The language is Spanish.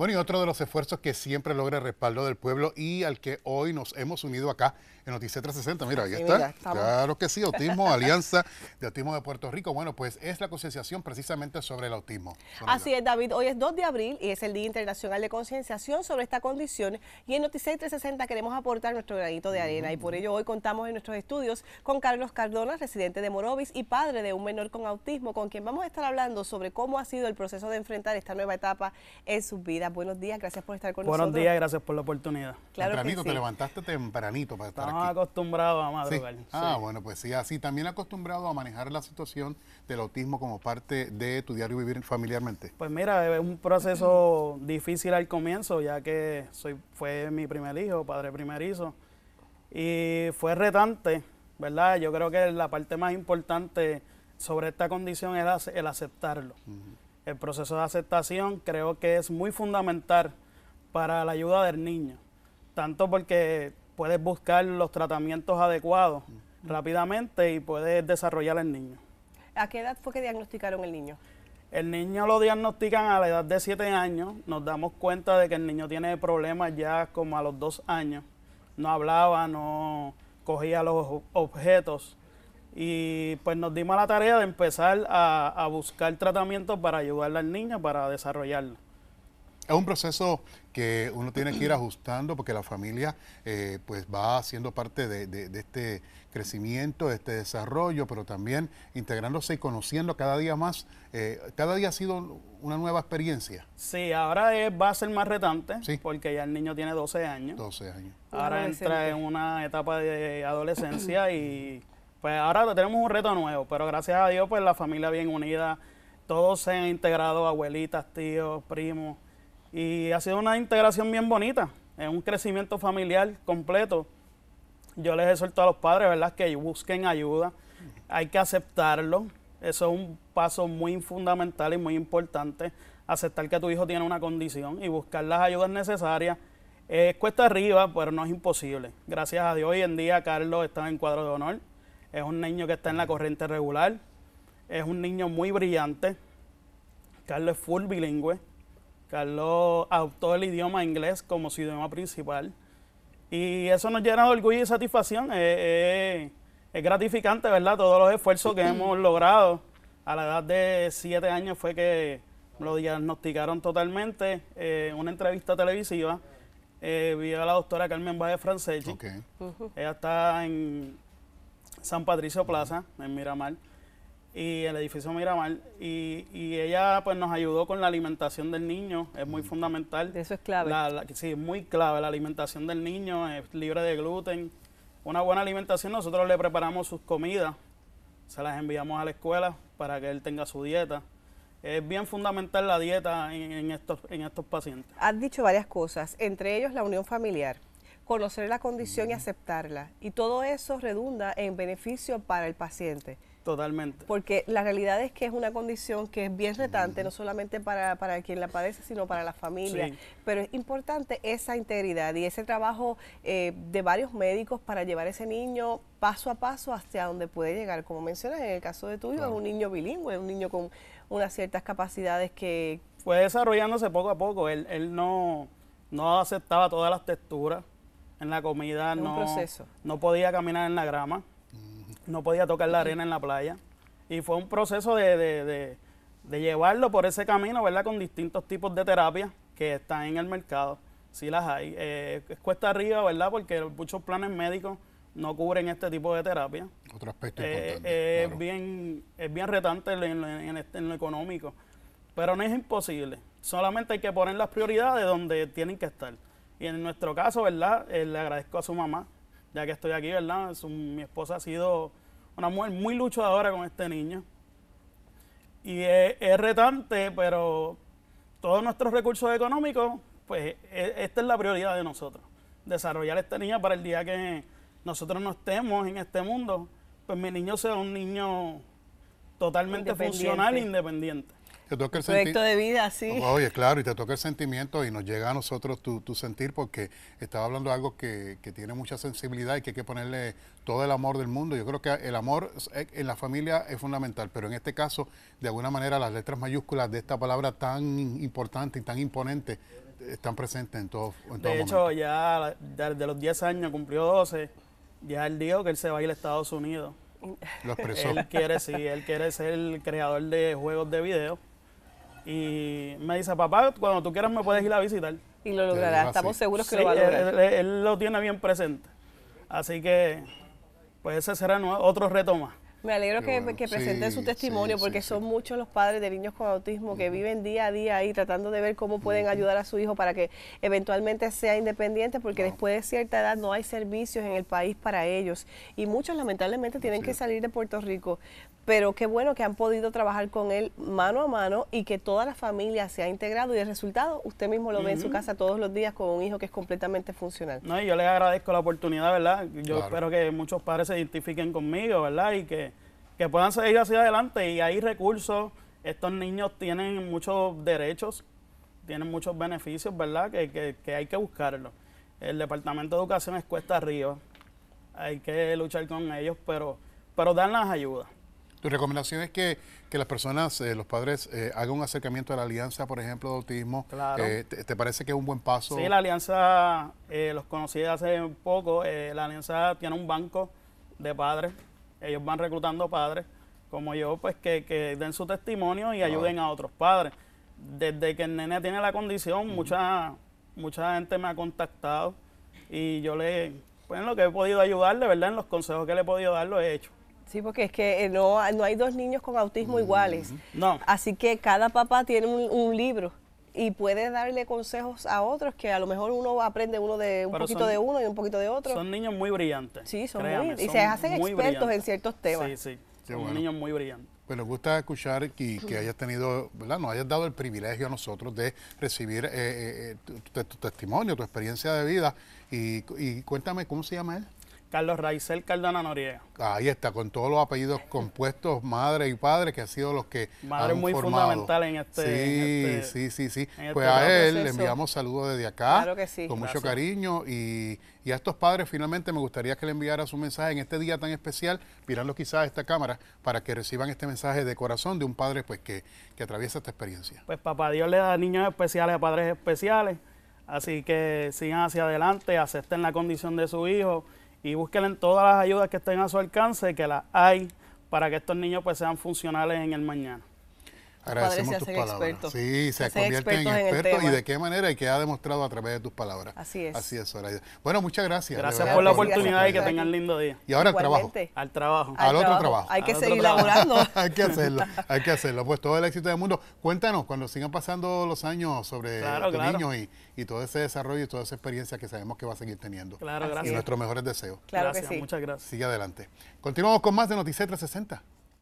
Bueno, y otro de los esfuerzos que siempre logra el respaldo del pueblo y al que hoy nos hemos unido acá en Noticias 360. Mira, ahí está. claro que sí, Autismo, Alianza de Autismo de Puerto Rico. Bueno, pues es la concienciación precisamente sobre el autismo. Así es, David. Hoy es 2 de abril y es el Día Internacional de Concienciación sobre esta condición. Y en Noticias 360 queremos aportar nuestro granito de mm. arena. Y por ello hoy contamos en nuestros estudios con Carlos Cardona, residente de Morovis y padre de un menor con autismo, con quien vamos a estar hablando sobre cómo ha sido el proceso de enfrentar esta nueva etapa en sus vidas buenos días, gracias por estar con nosotros. Buenos días, gracias por la oportunidad. Claro tempranito, te levantaste tempranito para estar Estamos acostumbrados a madrugar. Ah, bueno, pues sí, así también acostumbrado a manejar la situación del autismo como parte de tu diario vivir familiarmente. Pues mira, es un proceso difícil al comienzo, ya que soy fue mi primer hijo, padre primerizo, y fue retante, ¿verdad? Yo creo que la parte más importante sobre esta condición era el aceptarlo el proceso de aceptación creo que es muy fundamental para la ayuda del niño, tanto porque puedes buscar los tratamientos adecuados rápidamente y puedes desarrollar el niño. ¿A qué edad fue que diagnosticaron el niño? El niño lo diagnostican a la edad de 7 años, nos damos cuenta de que el niño tiene problemas ya como a los 2 años, no hablaba, no cogía los objetos y pues nos dimos la tarea de empezar a, a buscar tratamientos para ayudarle al niño, para desarrollarlo. Es un proceso que uno tiene que ir ajustando porque la familia eh, pues va siendo parte de, este crecimiento, de este desarrollo, pero también integrándose y conociendo cada día más. Eh, cada día ha sido una nueva experiencia. Sí, ahora va a ser más retante porque ya el niño tiene 12 años. 12 años. Ahora entra en una etapa de adolescencia y pues ahora tenemos un reto nuevo, pero gracias a Dios, pues la familia bien unida, todos se han integrado, abuelitas, tíos, primos, y ha sido una integración bien bonita, es un crecimiento familiar completo. Yo les exhorto a los padres, ¿verdad?, que busquen ayuda, hay que aceptarlo, eso es un paso muy fundamental y muy importante, aceptar que tu hijo tiene una condición y buscar las ayudas necesarias. Es cuesta arriba, pero no es imposible. Gracias a Dios, hoy en día Carlos está en cuadro de honor es un niño que está en la corriente regular, es un niño muy brillante. Carlos es full bilingüe. Carlos adoptó el idioma inglés como su idioma principal. Y eso nos llena de orgullo y satisfacción. Es, gratificante, ¿verdad? Todos los esfuerzos que hemos logrado. A la edad de siete años fue que lo diagnosticaron totalmente. En eh, una entrevista televisiva. Eh, vi a la doctora Carmen valle Franceschi. Ella está en San Patricio Plaza, en Miramar, y el edificio Miramar. Y, ella pues nos ayudó con la alimentación del niño, es muy fundamental. Eso es clave. sí, es muy clave la alimentación del niño, es libre de gluten. Una buena alimentación, nosotros le preparamos sus comidas, se las enviamos a la escuela para que él tenga su dieta. Es bien fundamental la dieta en, estos, en estos pacientes. Has dicho varias cosas, entre ellos la unión familiar conocer la condición y aceptarla. Y todo eso redunda en beneficio para el paciente. Totalmente. Porque la realidad es que es una condición que es bien retante, no solamente para, quien la padece, sino para la familia. Pero es importante esa integridad y ese trabajo eh, de varios médicos para llevar ese niño paso a paso hasta donde puede llegar. Como mencionas, en el caso de tuyo, es un niño bilingüe, un niño con unas ciertas capacidades que... Fue desarrollándose poco a poco. Él, no, no aceptaba todas las texturas en la comida, no, no podía caminar en la grama, no podía tocar la arena en la playa. Y fue un proceso de, llevarlo por ese camino, ¿verdad? Con distintos tipos de terapias que están en el mercado. si las hay. Eh, es cuesta arriba, ¿verdad? Porque muchos planes médicos no cubren este tipo de terapia. Otro aspecto eh, importante. Eh, es, bien, es bien retante en, este, en lo económico. Pero no es imposible. Solamente hay que poner las prioridades donde tienen que estar. Y en nuestro caso, ¿verdad? Eh, le agradezco a su mamá, ya que estoy aquí, ¿verdad? mi esposa ha sido una mujer muy luchadora con este niño. Y es, retante, pero todos nuestros recursos económicos, pues e, esta es la prioridad de nosotros. Desarrollar este niño para el día que nosotros no estemos en este mundo, pues mi niño sea un niño totalmente funcional e independiente te el proyecto de vida, sí. Oye, claro, y te toca el sentimiento y nos llega a nosotros tu, sentir porque estaba hablando de algo que, tiene mucha sensibilidad y que hay que ponerle todo el amor del mundo. Yo creo que el amor eh, en la familia es fundamental, pero en este caso, de alguna manera, las letras mayúsculas de esta palabra tan importante y tan imponente eh, están presentes en todo, en De hecho, ya desde los 10 años, cumplió 12, ya él dijo que él se va a ir a Estados Unidos. Lo expresó. Él quiere, sí, él quiere ser el creador de juegos de video y me dice, papá, cuando tú quieras me puedes ir a visitar. Y lo logrará, estamos seguros que lo va a lograr. Él, lo tiene bien presente. Así que, pues ese será otro reto más. Me alegro que, presenten su testimonio porque son muchos los padres de niños con autismo que viven día a día ahí tratando de ver cómo pueden ayudar a su hijo para que eventualmente sea independiente porque después de cierta edad no hay servicios en el país para ellos y muchos lamentablemente tienen que salir de Puerto Rico. Pero qué bueno que han podido trabajar con él mano a mano y que toda la familia se ha integrado y el resultado usted mismo lo ve en su casa todos los días con un hijo que es completamente funcional. No, y yo le agradezco la oportunidad, ¿verdad? Yo espero que muchos padres se identifiquen conmigo, ¿verdad? Y que que puedan seguir hacia adelante y hay recursos. Estos niños tienen muchos derechos, tienen muchos beneficios, ¿verdad? Que, hay que buscarlos. El Departamento de Educación es cuesta arriba, hay que luchar con ellos, pero, pero dan las ayudas. Tu recomendación es que, las personas, eh, los padres, eh, hagan un acercamiento a la Alianza, por ejemplo, de Autismo. Claro. Eh, te, te, parece que es un buen paso? Sí, la Alianza, los conocí hace poco, la Alianza tiene un banco de padres ellos van reclutando padres como yo, pues que, den su testimonio y ayuden a otros padres. Desde que el nene tiene la condición, mucha, mucha gente me ha contactado y yo le, pues lo que he podido ayudarle, ¿verdad? En los consejos que le he podido dar, lo he hecho. Sí, porque es que eh, no, no hay dos niños con autismo iguales. No. Así que cada papá tiene un libro y puede darle consejos a otros que a lo mejor uno aprende uno de un poquito de uno y un poquito de otro. Son niños muy brillantes. Sí, son muy, y se hacen expertos en ciertos temas. Sí, sí, son niños muy brillantes. Pues nos gusta escuchar que hayas tenido, ¿verdad? Nos hayas dado el privilegio a nosotros de recibir eh, eh, eh, tu, testimonio, tu experiencia de vida. Y, y cuéntame, ¿cómo se llama él? Carlos Raizel Cardona Noriega. Ahí está, con todos los apellidos compuestos, madre y padre, que han sido los que. Madre han muy fundamental este- en este. Sí, sí, sí, sí. Este pues a él le enviamos saludos desde acá. Claro que sí. Con mucho cariño. Y, a estos padres, finalmente, me gustaría que le enviara su mensaje en este día tan especial, mirando quizás esta cámara, para que reciban este mensaje de corazón de un padre pues que, atraviesa esta experiencia. Pues papá Dios le da niños especiales, a padres especiales. Así que sigan hacia adelante, acepten la condición de su hijo y búsquenle todas las ayudas que estén a su alcance, y que las hay para que estos niños pues sean funcionales en el mañana. Agradecemos tus palabras. Sí, se, convierte en experto y de qué manera y que ha demostrado a través de tus palabras. Así es. Así es, Bueno, muchas gracias. Gracias por la oportunidad y que tengan lindo día. Y ahora al trabajo. Al trabajo. otro trabajo. Hay que seguir laborando. hay que hacerlo, hay que hacerlo. Pues todo el éxito del mundo. Cuéntanos, cuando sigan pasando los años sobre los tu niño y, todo ese desarrollo y toda esa experiencia que sabemos que va a seguir teniendo. Y nuestros mejores deseos. Claro que sí. Muchas gracias. Sigue adelante. Continuamos con más de Noticias 360.